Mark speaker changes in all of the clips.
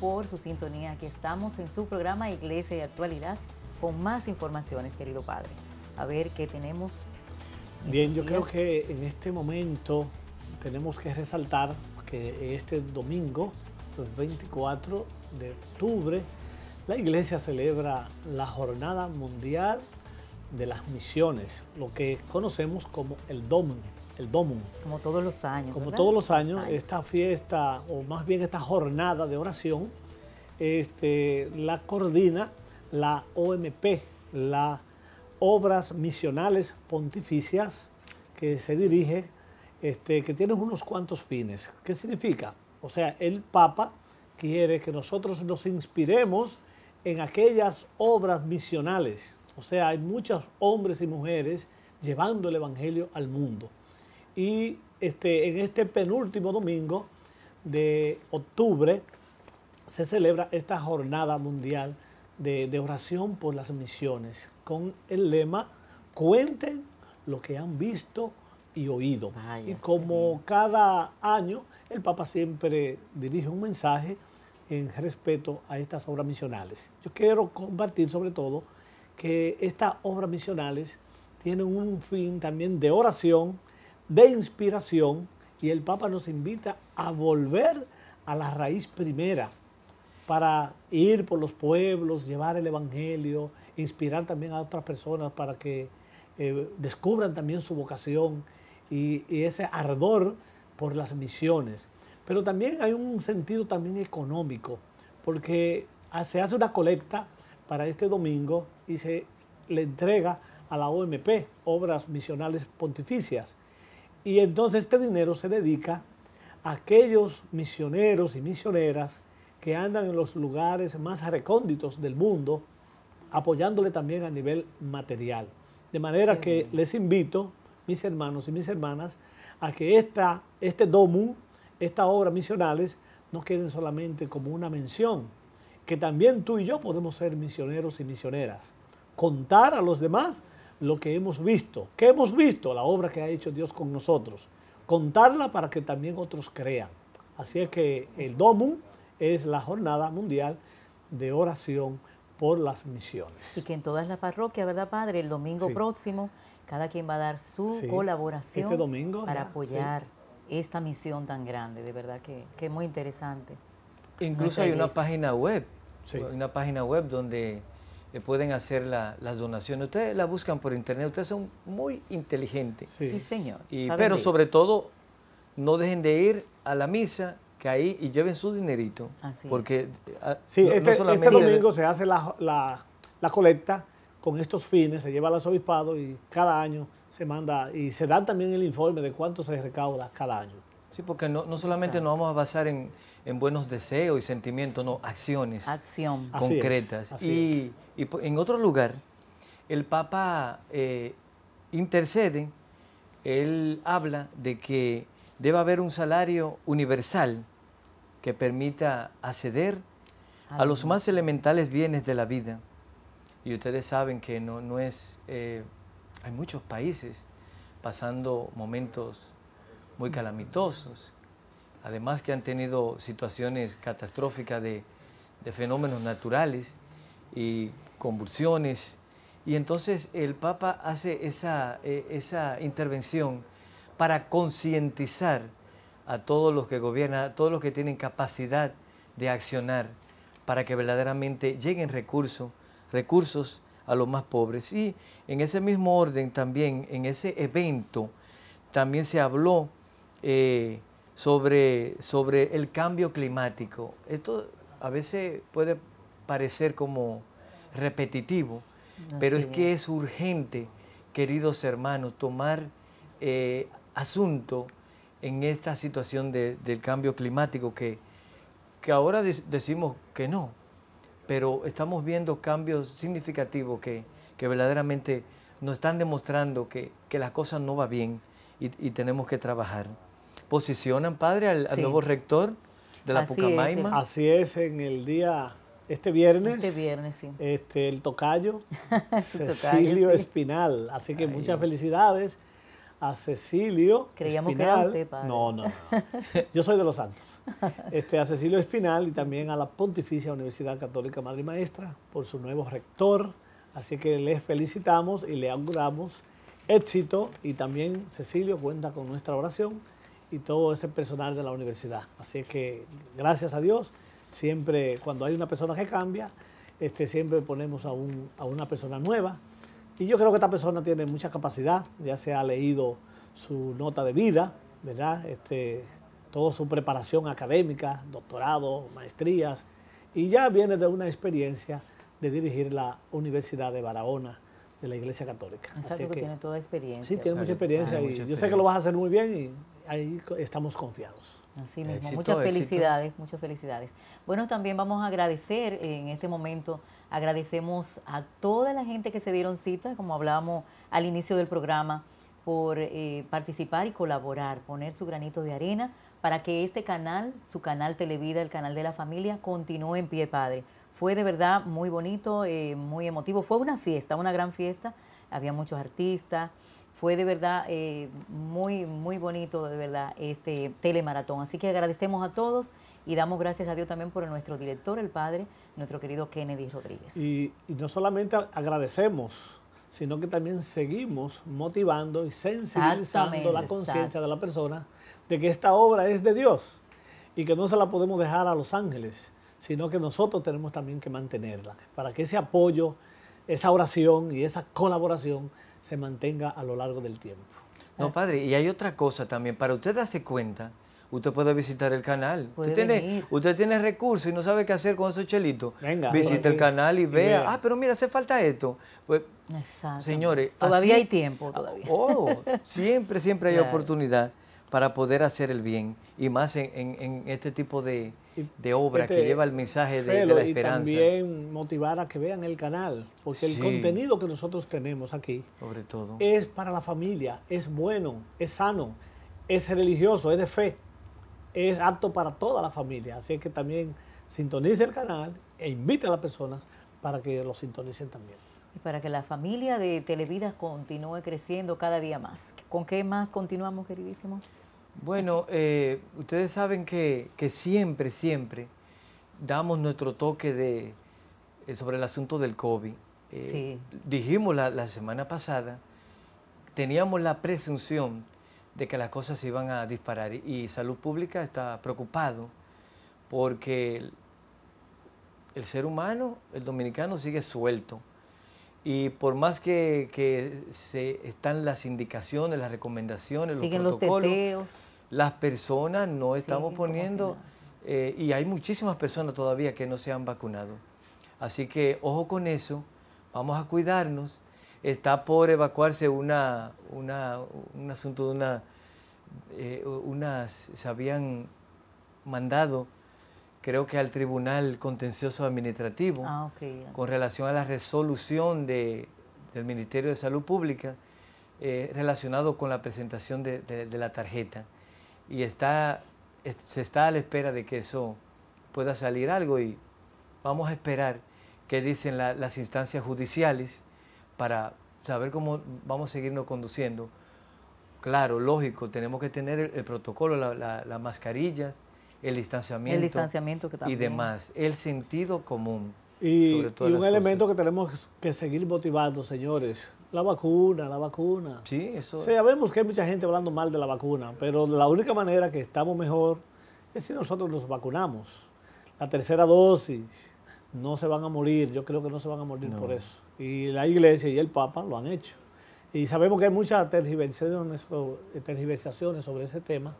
Speaker 1: por su sintonía. Aquí estamos en su programa Iglesia de Actualidad con más informaciones, querido Padre. A ver qué tenemos.
Speaker 2: Bien, yo creo que en este momento tenemos que resaltar que este domingo, el 24 de octubre, la Iglesia celebra la Jornada Mundial de las Misiones, lo que conocemos como el domingo el Domum. Como todos los años. Como todos los años, esta fiesta, o más bien esta jornada de oración, este, la coordina la OMP, las Obras Misionales Pontificias, que se dirige, este, que tiene unos cuantos fines. ¿Qué significa? O sea, el Papa quiere que nosotros nos inspiremos en aquellas obras misionales. O sea, hay muchos hombres y mujeres llevando el Evangelio al mundo y este, en este penúltimo domingo de octubre se celebra esta jornada mundial de, oración por las misiones con el lema cuenten lo que han visto y oído. y como cada año, el Papa siempre dirige un mensaje en respeto a estas obras misionales. Yo quiero compartir sobre todo que estas obras misionales tienen un fin también de oración de inspiración y el Papa nos invita a volver a la raíz primera para ir por los pueblos, llevar el Evangelio, inspirar también a otras personas para que eh, descubran también su vocación y, y, ese ardor por las misiones. Pero también hay un sentido también económico, porque se hace una colecta para este domingo y se le entrega a la OMP, Obras Misionales Pontificias. Y entonces este dinero se dedica a aquellos misioneros y misioneras que andan en los lugares más recónditos del mundo, apoyándole también a nivel material. De manera que les invito, mis hermanos y mis hermanas, a que esta, este domum, esta obra misionales, no queden solamente como una mención, que también tú y yo podemos ser misioneros y misioneras. Contar a los demás lo que hemos visto. que hemos visto? La obra que ha hecho Dios con nosotros. Contarla para que también otros crean. Así es que el DOMUM es la Jornada Mundial de Oración por las Misiones.
Speaker 1: Y que en todas las parroquias, ¿verdad, Padre? El domingo próximo, cada quien va a dar su colaboración este para apoyar esta misión tan grande. De verdad que, es muy interesante.
Speaker 3: Incluso hay una página web. una página web donde eh, pueden hacer las donaciones. Ustedes la buscan por internet, ustedes son muy inteligentes. Sí,
Speaker 1: señor. pero sobre
Speaker 3: todo, no dejen de ir a la misa, que ahí y lleven su dinerito. Así porque ah, sí, este, este domingo
Speaker 2: se hace la, colecta con estos fines, se lleva a los obispados y cada año se manda y se da también el informe de cuánto se recauda cada año.
Speaker 3: Sí, porque no, solamente nos vamos a basar en, en buenos deseos y sentimientos, no, acciones
Speaker 1: Acción. concretas. y,
Speaker 3: en otro lugar, el Papa eh, intercede, él habla de que debe haber un salario universal que permita acceder a los más elementales bienes de la vida. Y ustedes saben que no, no es, eh, hay muchos países pasando momentos muy calamitosos, además que han tenido situaciones catastróficas de, fenómenos naturales y convulsiones. Y entonces el Papa hace esa, e, esa intervención para concientizar a todos los que gobiernan, a todos los que tienen capacidad de accionar para que verdaderamente lleguen recursos, recursos a los más pobres. Y en ese mismo orden también, en ese evento, también se habló eh, sobre, sobre el cambio climático. Esto a veces puede parecer como repetitivo, pero es que es urgente, queridos hermanos, tomar eh, asunto en esta situación de, del cambio climático que, ahora decimos que no, pero estamos viendo cambios significativos que, verdaderamente nos están demostrando que, que la cosa no va bien y tenemos que trabajar posicionan, padre, al, nuevo rector de la Así Así
Speaker 2: es, en el día, este viernes. Este viernes, sí. Este, el tocayo, Cecilio Espinal. Así que muchas felicidades a Cecilio Creíamos que era usted, padre. No, no, no. Yo soy de los santos. Este, a Cecilio Espinal y también a la Pontificia Universidad Católica Madre y Maestra por su nuevo rector. Así que les felicitamos y le auguramos éxito. Y también Cecilio cuenta con nuestra oración y todo ese personal de la universidad. Así que, gracias a Dios, siempre cuando hay una persona que cambia, este, siempre ponemos a, una persona nueva. Y yo creo que esta persona tiene mucha capacidad, ya se ha leído su nota de vida, ¿verdad? Este, toda su preparación académica, doctorado, maestrías, y ya viene de una experiencia de dirigir la Universidad de Barahona de la Iglesia Católica. que, tiene toda experiencia. Sí, tiene mucha experiencia, yo sé que lo vas a hacer muy bien y ahí estamos
Speaker 1: confiados. Así mismo, muchas felicidades, muchas felicidades. Bueno, también vamos a agradecer en este momento, agradecemos a toda la gente que se dieron cita, como hablábamos al inicio del programa, por eh, participar y colaborar, poner su granito de arena para que este canal, su canal Televida, el canal de la familia, continúe en pie, padre. Fue de verdad muy bonito, eh, muy emotivo, fue una fiesta, una gran fiesta, había muchos artistas. Fue de verdad eh, muy, muy bonito, de verdad, este telemaratón. Así que agradecemos a todos y damos gracias a Dios también por nuestro director, el padre, nuestro querido Kennedy Rodríguez.
Speaker 2: y no solamente agradecemos, sino que también seguimos motivando y sensibilizando la conciencia de la persona de que esta obra es de Dios y que no se la podemos dejar a los ángeles, sino que nosotros tenemos también que mantenerla, para que ese apoyo, esa oración y esa colaboración se mantenga a lo largo del tiempo.
Speaker 3: No, padre, y hay otra cosa también. Para usted darse cuenta, usted puede visitar el canal. usted, tiene, usted, recursos y no sabe qué hacer con esos chelitos. Venga, visite el canal y vea. Ah, pero mira, hace falta esto. Pues, señores. Todavía hay tiempo.
Speaker 1: Todavía. Oh, siempre, siempre hay
Speaker 3: oportunidad para poder hacer el bien. Y más en este tipo de, de obra que este lleva el mensaje de, la esperanza. Y
Speaker 2: también motivar a que vean el canal, porque el contenido que nosotros tenemos aquí Sobre todo. es para la familia, es bueno, es sano, es religioso, es de fe, es apto para toda la familia. Así que también sintonice el canal e invite a las personas para que lo sintonicen también.
Speaker 1: Y para que la familia de Televidas continúe creciendo cada día más. ¿Con qué más continuamos, queridísimo?
Speaker 3: Bueno, eh, ustedes saben que, siempre, siempre damos nuestro toque de, eh, sobre el asunto del COVID. Eh, dijimos la, semana pasada, teníamos la presunción de que las cosas iban a disparar y, Salud Pública está preocupado porque el ser humano, el dominicano, sigue suelto y por más que, que se están las indicaciones, las recomendaciones, los protocolos, las personas no estamos poniendo, eh, y hay muchísimas personas todavía que no se han vacunado. Así que ojo con eso, vamos a cuidarnos. Está por evacuarse una, una un asunto de una, eh, unas, se habían mandado creo que al Tribunal Contencioso Administrativo ah, con relación a la resolución de, del Ministerio de Salud Pública eh, relacionado con la presentación de, la tarjeta. Y está, se está a la espera de que eso pueda salir algo y vamos a esperar qué dicen las instancias judiciales para saber cómo vamos a seguirnos conduciendo. Claro, lógico, tenemos que tener el, protocolo, la, la, la mascarilla, el distanciamiento, y demás, el sentido común. Y, un elemento
Speaker 2: que tenemos que seguir motivando, señores, la vacuna, la vacuna. Sí, eso. Sabemos que hay mucha gente hablando mal de la vacuna, pero la única manera que estamos mejor es si nosotros nos vacunamos. La tercera dosis, no se van a morir, yo creo que no se van a morir por eso. Y la iglesia y el Papa lo han hecho. Y sabemos que hay muchas tergiversaciones sobre ese tema,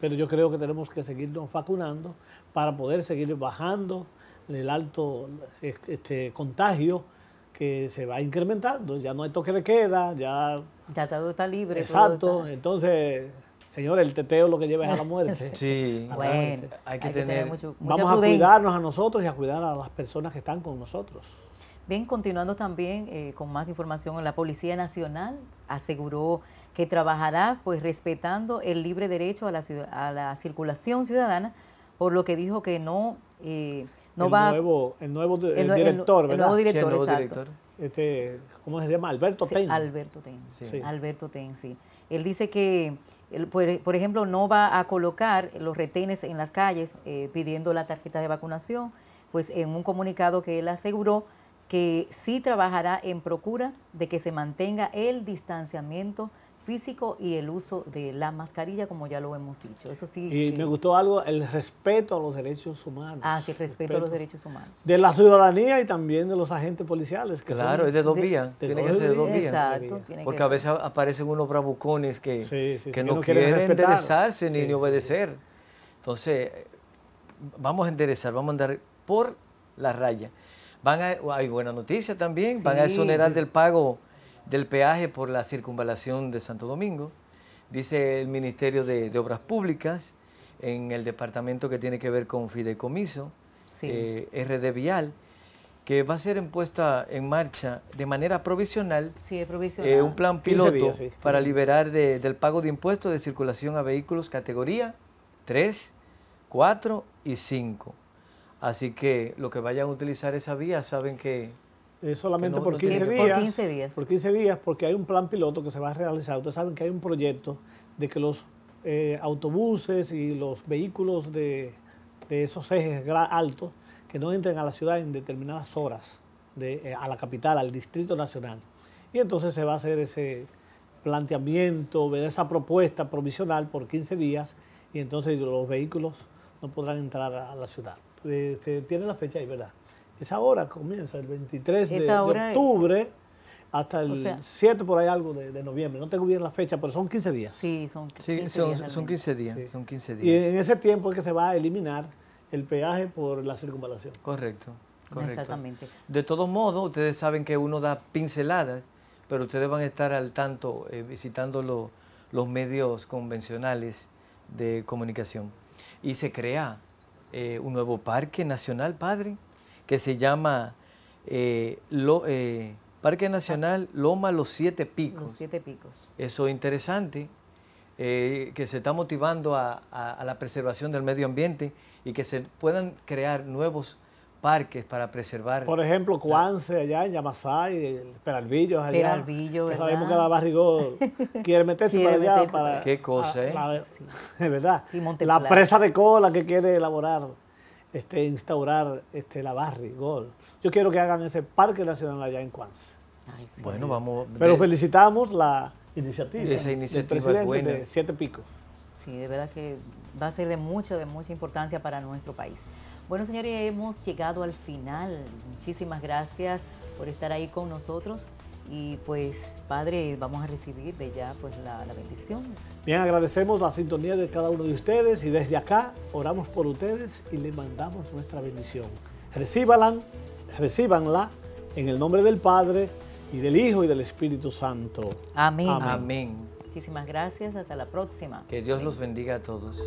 Speaker 2: pero yo creo que tenemos que seguirnos vacunando para poder seguir bajando el alto este, contagio que se va incrementando. Ya no hay toque de queda,
Speaker 1: ya... Ya todo está libre. Exacto,
Speaker 2: entonces... Señor, el teteo lo que lleva es a la muerte.
Speaker 3: Sí, bueno, Hay, que tener, Vamos a
Speaker 2: cuidarnos a nosotros y a cuidar a las personas
Speaker 1: que están con nosotros. Bien, continuando también eh, con más información, la Policía Nacional aseguró que trabajará pues respetando el libre derecho a la, a la circulación ciudadana, por lo que dijo que no, eh, no va... Nuevo, el nuevo el, director, ¿verdad? El nuevo director, el nuevo Director. Este, ¿Cómo se llama? Alberto Ten. Alberto Ten, sí. Alberto Ten, Él dice que, por, ejemplo, no va a colocar los retenes en las calles eh, pidiendo la tarjeta de vacunación, pues en un comunicado que él aseguró que sí trabajará en procura de que se mantenga el distanciamiento físico y el uso de la mascarilla, como ya lo hemos dicho. Eso sí. Y me
Speaker 2: gustó algo, el respeto a los derechos humanos. Ah, sí, respeto, a los derechos humanos. De la ciudadanía y también de los agentes policiales. claro, es de dos vías. tiene que ser de dos vías. Exacto.
Speaker 1: Tiene
Speaker 3: Porque a veces aparecen unos bravucones que, no, quieren, enderezarse ni, obedecer. Entonces, vamos a enderezar, vamos a andar por la raya. Van hay buena noticia también, van a exonerar del pago del peaje por la circunvalación de Santo Domingo, dice el Ministerio de, Obras Públicas, en el departamento que tiene que ver con fideicomiso, eh, RD Vial, que va a ser impuesta en marcha de manera provisional,
Speaker 1: eh, un plan piloto para
Speaker 3: liberar del pago de impuestos de circulación a vehículos categoría 3, 4 y 5. Así que los que vayan a utilizar esa vía saben que solamente por, 15 días,
Speaker 2: por 15 días. porque hay un plan piloto que se va a realizar. Ustedes saben que hay un proyecto de que los eh, autobuses y los vehículos de, esos ejes altos que no entren a la ciudad en determinadas horas, eh, a la capital, al Distrito Nacional. Y entonces se va a hacer ese planteamiento, esa propuesta provisional por 15 días y entonces los vehículos no podrán entrar a la ciudad. Eh, tiene la fecha ahí, ¿verdad? Esa hora comienza el 23 de, octubre hasta el 7 por ahí algo de, noviembre. No tengo bien la fecha, pero son 15 días. Sí, son 15 días. Son 15
Speaker 3: días, son 15 días. Y
Speaker 2: en ese tiempo es que se va a eliminar el peaje por la circunvalación.
Speaker 3: Correcto, correcto. Exactamente. De todos modos, ustedes saben que uno da pinceladas, pero ustedes van a estar al tanto eh, visitando los medios convencionales de comunicación. Y se crea eh, un nuevo parque nacional, padre que se llama eh, eh, Parque Nacional Loma Los Siete Picos. Los
Speaker 1: Siete Picos.
Speaker 3: Eso es interesante, eh, que se está motivando a, la preservación del medio ambiente y que se puedan crear nuevos parques para preservar. Por ejemplo,
Speaker 2: Cuance allá en Yamasay, Peralvillo allá. Peralvillo, Sabemos que la Barrigó quiere meterse para allá. qué
Speaker 1: cosa, ah, ¿eh? La, verdad. la presa
Speaker 2: de cola que quiere elaborar este, instaurar este, la barri Gold. Yo quiero que hagan ese parque nacional allá en Cuanza. bueno, vamos. Pero felicitamos
Speaker 1: la iniciativa, esa iniciativa de Siete Pico. Sí, de verdad que va a ser de mucha de mucha importancia para nuestro país. Bueno, señores, hemos llegado al final. Muchísimas gracias por estar ahí con nosotros y pues Padre, vamos a recibir de ya pues la, bendición.
Speaker 2: Bien, agradecemos la sintonía de cada uno de ustedes y desde acá oramos por ustedes y le mandamos nuestra bendición. Recíbanla, recíbanla en el nombre del Padre y del Hijo y del Espíritu Santo.
Speaker 3: Amén. Amén.
Speaker 1: Muchísimas gracias, hasta la próxima.
Speaker 3: Que Dios los bendiga a todos.